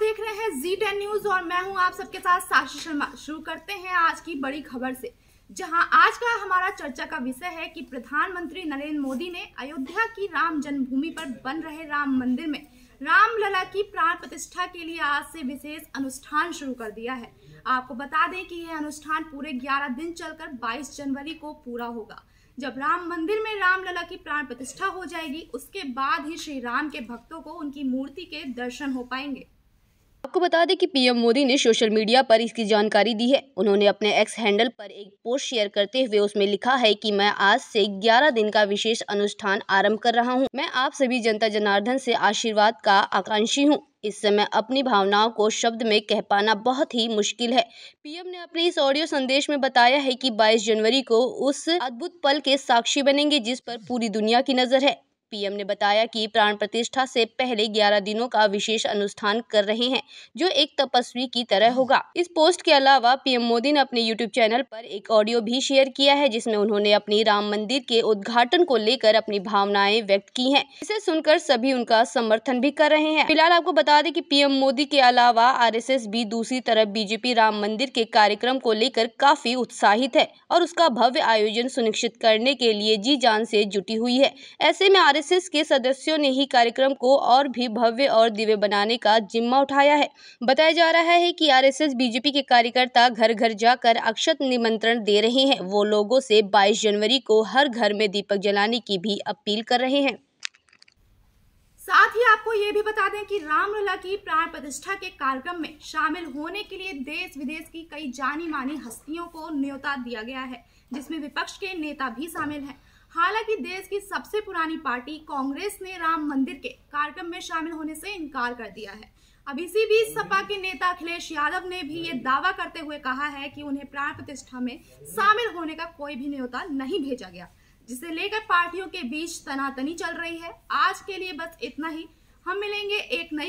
देख रहे हैं जी टेन न्यूज और मैं हूं आप सबके साथ साक्षी शर्मा शुरू करते हैं आज की बड़ी खबर से जहां आज का हमारा चर्चा का विषय है कि प्रधानमंत्री नरेंद्र मोदी ने अयोध्या की राम जन्मभूमि पर बन रहे राम मंदिर में रामलला की प्राण प्रतिष्ठा के लिए आज से विशेष अनुष्ठान शुरू कर दिया है आपको बता दें कि यह अनुष्ठान पूरे ग्यारह दिन चलकर बाईस जनवरी को पूरा होगा जब राम मंदिर में रामलला की प्राण प्रतिष्ठा हो जाएगी उसके बाद ही श्री राम के भक्तों को उनकी मूर्ति के दर्शन हो पाएंगे आपको बता दें कि पीएम मोदी ने सोशल मीडिया पर इसकी जानकारी दी है उन्होंने अपने एक्स हैंडल पर एक पोस्ट शेयर करते हुए उसमें लिखा है कि मैं आज से 11 दिन का विशेष अनुष्ठान आरंभ कर रहा हूं। मैं आप सभी जनता जनार्दन से आशीर्वाद का आकांक्षी हूं। इस समय अपनी भावनाओं को शब्द में कह पाना बहुत ही मुश्किल है पीएम ने अपने इस ऑडियो संदेश में बताया है कि 22 जनवरी को उस अद्भुत पल के साक्षी बनेंगे जिस पर पूरी दुनिया की नजर है पीएम ने बताया कि प्राण प्रतिष्ठा से पहले 11 दिनों का विशेष अनुष्ठान कर रहे हैं जो एक तपस्वी की तरह होगा इस पोस्ट के अलावा पीएम मोदी ने अपने यूट्यूब चैनल पर एक ऑडियो भी शेयर किया है जिसमें उन्होंने अपनी राम मंदिर के उद्घाटन को लेकर अपनी भावनाएं व्यक्त की है इसे सुनकर सभी उनका समर्थन भी कर रहे हैं फिलहाल आपको बता दें की पीएम मोदी के अलावा आर भी दूसरी तरफ बीजेपी राम मंदिर के कार्यक्रम को लेकर काफी उत्साहित है और उसका भव्य आयोजन सुनिश्चित करने के लिए जी जान से जुटी हुई है ऐसे में आर आरएसएस के सदस्यों ने ही कार्यक्रम को और भी भव्य और दिव्य बनाने का जिम्मा उठाया है बताया जा रहा है कि आरएसएस बीजेपी के कार्यकर्ता घर घर जाकर अक्षत निमंत्रण दे रहे हैं वो लोगों से 22 जनवरी को हर घर में दीपक जलाने की भी अपील कर रहे हैं साथ ही आपको ये भी बता दें कि रामलला की प्राण प्रतिष्ठा के कार्यक्रम में शामिल होने के लिए देश विदेश की कई जानी मानी हस्तियों को न्योता दिया गया है जिसमें विपक्ष के नेता भी शामिल हैं हालांकि देश की सबसे पुरानी पार्टी कांग्रेस ने राम मंदिर के कार्यक्रम में शामिल होने से इनकार कर दिया है अब इसी बीच सपा के नेता अखिलेश यादव ने भी ये दावा करते हुए कहा है कि उन्हें प्राण प्रतिष्ठा में शामिल होने का कोई भी न्योता नहीं भेजा गया जिसे लेकर पार्टियों के बीच तनातनी चल रही है आज के लिए बस इतना ही हम मिलेंगे एक नई